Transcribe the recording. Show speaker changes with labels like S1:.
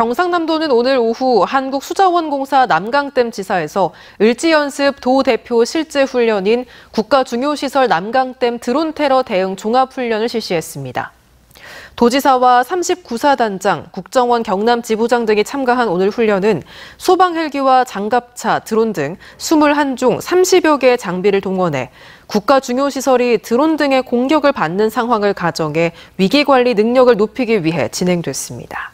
S1: 경상남도는 오늘 오후 한국수자원공사 남강댐 지사에서 을지연습 도대표 실제훈련인 국가중요시설 남강댐 드론테러 대응 종합훈련을 실시했습니다. 도지사와 39사 단장, 국정원 경남 지부장 등이 참가한 오늘 훈련은 소방 헬기와 장갑차, 드론 등 21종 30여 개의 장비를 동원해 국가 중요 시설이 드론 등의 공격을 받는 상황을 가정해 위기 관리 능력을 높이기 위해 진행됐습니다.